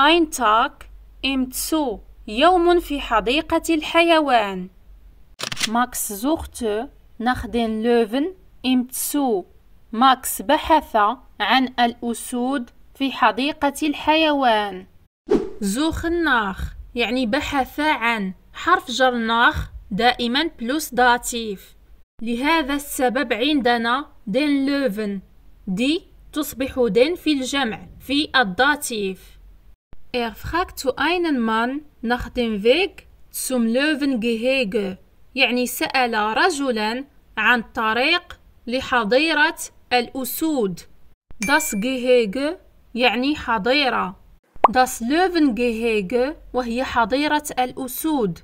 Ein Tag im Zoo. يوم في حديقة الحيوان. ماكس suchte nach den Löwen im Zoo. ماكس بحث عن الأسود في حديقة الحيوان. suchen nach يعني بحث عن حرف جر nach دائما بلوس داتيف. لهذا السبب عندنا den Löwen دي تصبح دين في الجمع في الداتيف Er fragte einen Mann nach dem Weg zum Löwengehege. يعني سأل رجلا عن طريق لحضيرة الأسود. Das Gehege يعني حضيرة. Das Löwengehege وهي حضيرة الأسود.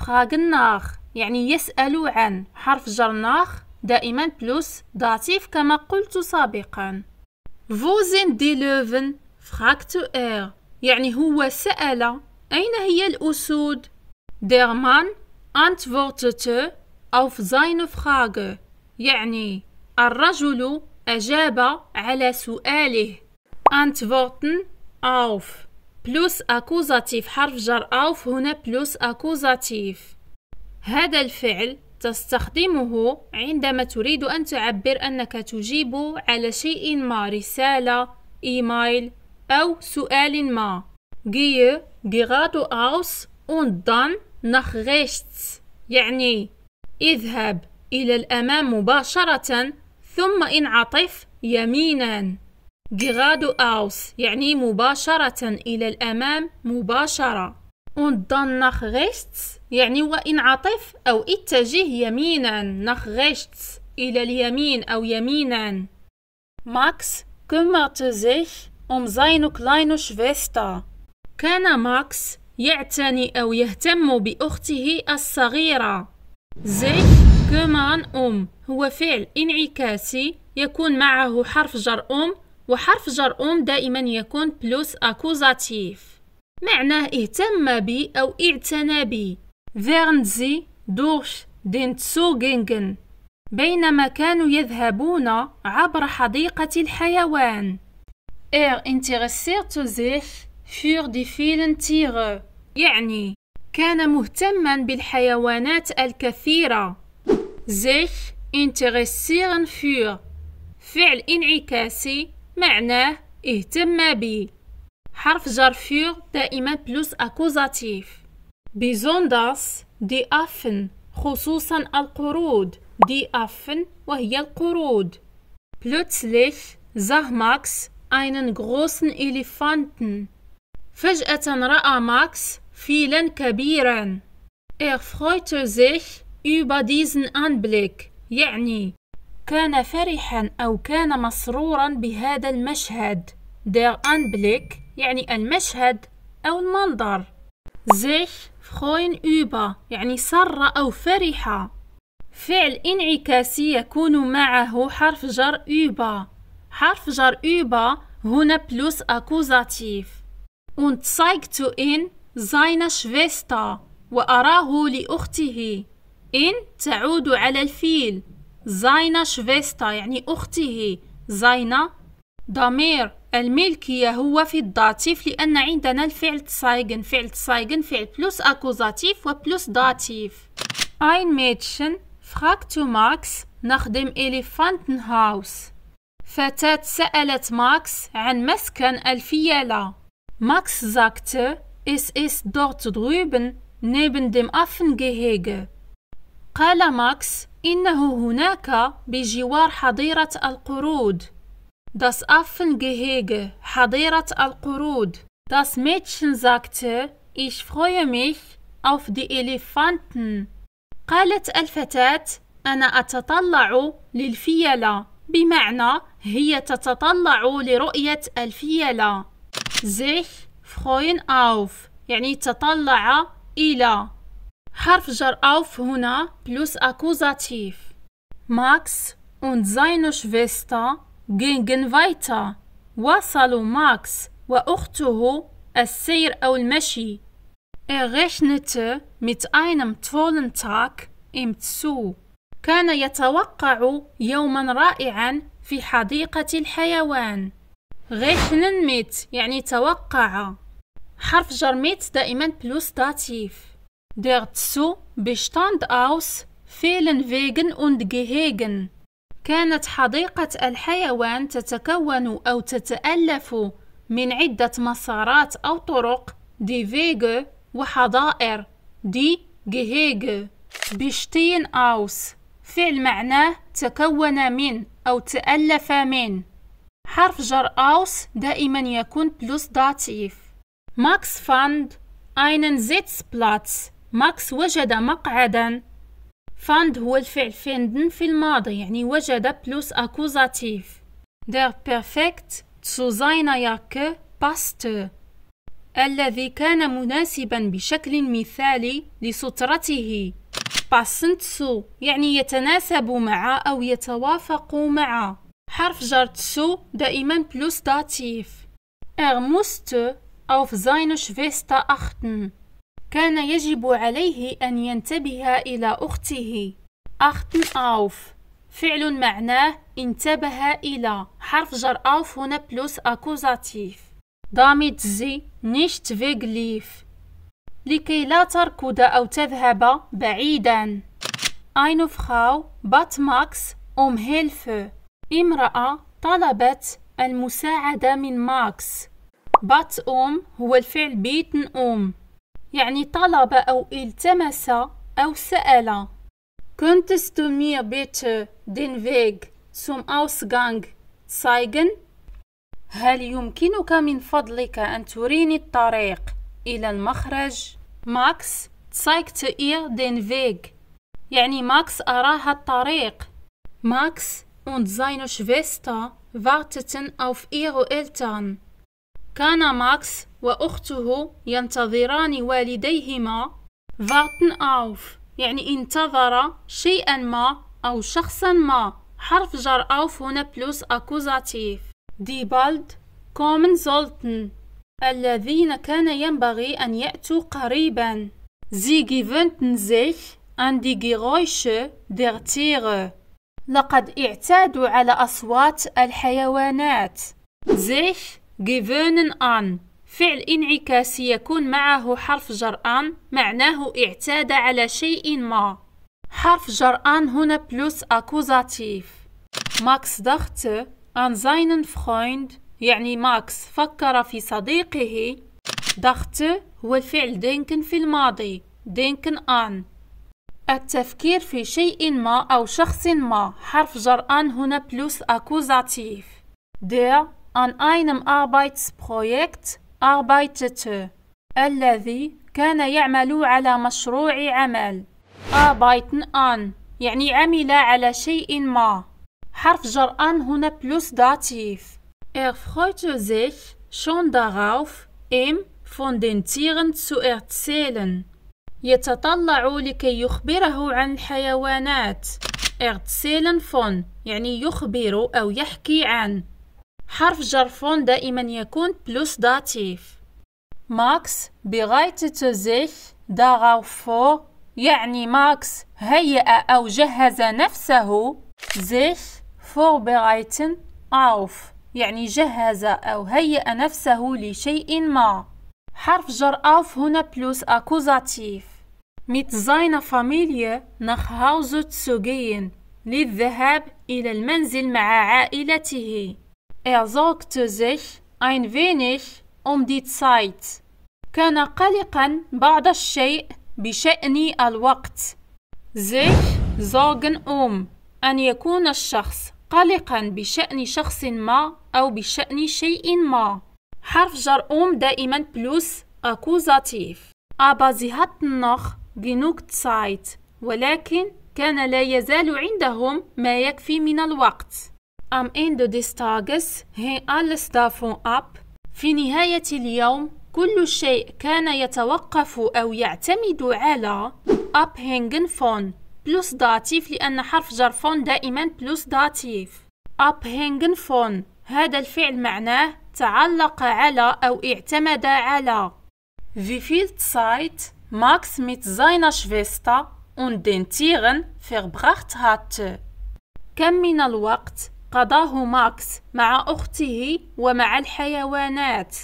Fragen nach يعني يسأل عن حرف جر nach دائما بلس داتيف كما قلت سابقا. Wo sind die Löwen? fragte er. يعني هو سأل أين هي الأسود؟ Der Mann antwortete auf seine Frage يعني الرجل أجاب على سؤاله antworten auf plus accusative حرف جر auf هنا plus accusative هذا الفعل تستخدمه عندما تريد أن تعبر أنك تجيب على شيء ما رسالة إيميل أو سؤال ما جي geradeaus أوس und dann نخ rechts يعني اذهب إلى الأمام مباشرة ثم انعطف يمينا أوس يعني مباشرة إلى الأمام مباشرة und dann نخ rechts يعني وانعطف أو اتجه يمينا نخ rechts إلى اليمين أو يمينا ماكس كما تزيح أم زاينو كلاينو شفيستا كان ماكس يعتني أو يهتم بأخته الصغيرة زي كمان أم هو فعل انعكاسي يكون معه حرف جر أم وحرف جر أم دائما يكون بلوس أكوزاتيف معناه اهتم بي أو اعتنى بي فيرنزي دوش دينتسو بينما كانوا يذهبون عبر حديقة الحيوان Er interessiert sich für die vielen Tiere. يعني كان مهتما بالحيوانات الكثيرة. sich interessieren für فعل انعكاسي معناه اهتم بي. حرف جر für دائما بلس أكوزاتيف besonders die Affen خصوصا القرود die Affen وهي القرود plötzlich sah Max einen großen Elefanten. فجأة رأى ماكس فيلا كبيرا. Er freute sich über diesen Anblick. يعني كان فرحا أو كان مسرورا بهذا المشهد. Der Anblick يعني المشهد أو المنظر. sich freuen über يعني سر أو فرح. فعل انعكاسي يكون معه حرف جر über حرف جر über هنا بلوس أكوزاتيف und zu ihn seine Schwester وأراه لأخته إن تعود على الفيل زينة شفيستا يعني أخته زينة ضمير الملكية هو في الداتيف لأن عندنا الفعل تسايغن فعل تسايغن فعل بلوس أكوزاتيف وبلوس داتيف Ein فخاك تو ماكس نخدم إليفانتن هاوس فتاة سألت ماكس عن مسكن الفيالة. ماكس زاكت إس إس دورت دروبن نيبن دم أفن جيهيج. قال ماكس إنه هناك بجوار حضيرة القرود. داس أفن جيهيج حضيرة القرود. داس ميتشن زاكت إيش فروي ميش أوف دي إليفانتن. قالت الفتاة أنا أتطلع للفيالة. بمعنى هي تتطلع لرؤية الفيلة زيخ فخوين أوف يعني تطلع إلى حرف جر أوف هنا بلوس أكوزاتيف ماكس und seine Schwester gingen weiter. وصلوا ماكس وأخته السير أو المشي. Er rechnete mit einem tollen Tag im Zoo. كان يتوقع يوما رائعا في حديقة الحيوان غيشنن ميت يعني توقع حرف جر ميت دائما بلوس داتيف Der Zoo bestand aus vielen Wegen und Gehegen. كانت حديقة الحيوان تتكون أو تتألف من عدة مسارات أو طرق دي فيغ وحضائر دي جيهيغ بشتين أوس فعل معناه تكون من أو تألف من حرف جر أوس دائما يكون بلس داتيف ماكس فاند أينن زيتس بلاتس ماكس وجد مقعدا فاند هو الفعل فيندن في الماضي يعني وجد بلس أكوزاتيف der بيرفكت zu ياك باستو الذي كان مناسبا بشكل مثالي لسترته باسنتسو يعني يتناسب مع أو يتوافق مع حرف جر تسو دائما بلوس داتيف إغموست أوف auf فيستا أختن كان يجب عليه أن ينتبه إلى أخته. أختن أوف فعل معناه انتبه إلى. حرف جر أوف هنا بلوس أكوزاتيف. دامي تزي نشت فيغليف لكي لا تركض أو تذهب بعيدا أينو فخاو بات ماكس أم هيلفو امرأة طلبت المساعدة من ماكس بات أم هو الفعل بيتن أم يعني طلب أو التمس أو سأل كنتستو مير بيتر دين فيغ سوم أوس جانج هل يمكنك من فضلك أن تريني الطريق إلى المخرج؟ ماكس تسايكت إير دين فيغ يعني ماكس أراها الطريق. ماكس und seine Schwester warteten auf ihre Eltern. كان ماكس وأخته ينتظران والديهما warten auf يعني انتظر شيئا ما أو شخصا ما حرف جر auf هنا بلوس أكوزاتيف ديبالد كومنزولتن الذين كان ينبغي أن يأتوا قريبا Sie gewöhnten زيخ an die Geräusche لقد اعتادوا على أصوات الحيوانات. زيخ gewöhnen أن فعل انعكاسي يكون معه حرف أن معناه اعتاد على شيء ما حرف جرآن هنا بلوس أكوزاتيف ماكس دخت An seinen Freund يعني ماكس فكر في صديقه دخت هو الفعل دينكن في الماضي دينكن ان التفكير في شيء ما أو شخص ما حرف جر ان هنا بلوس أكوزاتيف der an einem Arbeitsprojekt arbeitete الذي كان يعمل على مشروع عمل arbeiten an يعني عمل على شيء ما حرف جرآن هنا بلوس داتيف Er freute sich schon darauf, ihm von den Tieren zu erzählen. يتطلع لكي يخبره عن الحيوانات. erzählen von يعني يخبر أو يحكي عن. حرف جر von دائما يكون بلوس داتيف. ماكس bereitete sich darauf vor يعني ماكس هيأ أو جهز نفسه sich vorbereiten auf يعني جهز أو هيأ نفسه لشيء ما حرف جر auf هنا plus أكوزاتيف mit seiner Familie nach Hause zu gehen للذهاب إلى المنزل مع عائلته Er sorgte sich ein wenig um die Zeit كان قلقا بعض الشيء بشأن الوقت sich sorgen um أن يكون الشخص قلقا بشأن شخص ما أو بشأن شيء ما حرف جر أم دائما بلوس أكوزاتيف أبا زيهات النخ جنوك تسايت ولكن كان لا يزال عندهم ما يكفي من الوقت أم إن دو ديستاغس هي ألس davon أب في نهاية اليوم كل شيء كان يتوقف أو يعتمد على أب abhängen فون بلوس داتيف لأن حرف جر فون دائما بلوس داتيف أبهينغن فون هذا الفعل معناه تعلق على أو اعتمد على في viel سايت ماكس ميت seiner شفيستا und den Tieren verbracht hatte. كم من الوقت قضاه ماكس مع أخته ومع الحيوانات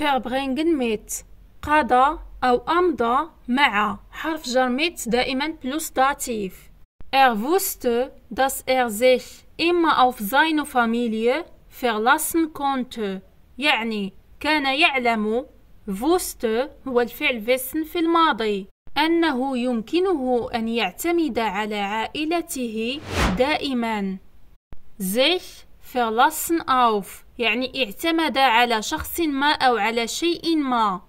verbringen mit قضى أو أمضى مع حرف جر ميت دائما بلوس داتيف Er wusste, dass er sich immer auf seine Familie verlassen konnte. يعني كان يعلم wusste هو الفعل wissen في الماضي أنه يمكنه أن يعتمد على عائلته دائما sich verlassen auf يعني اعتمد على شخص ما أو على شيء ما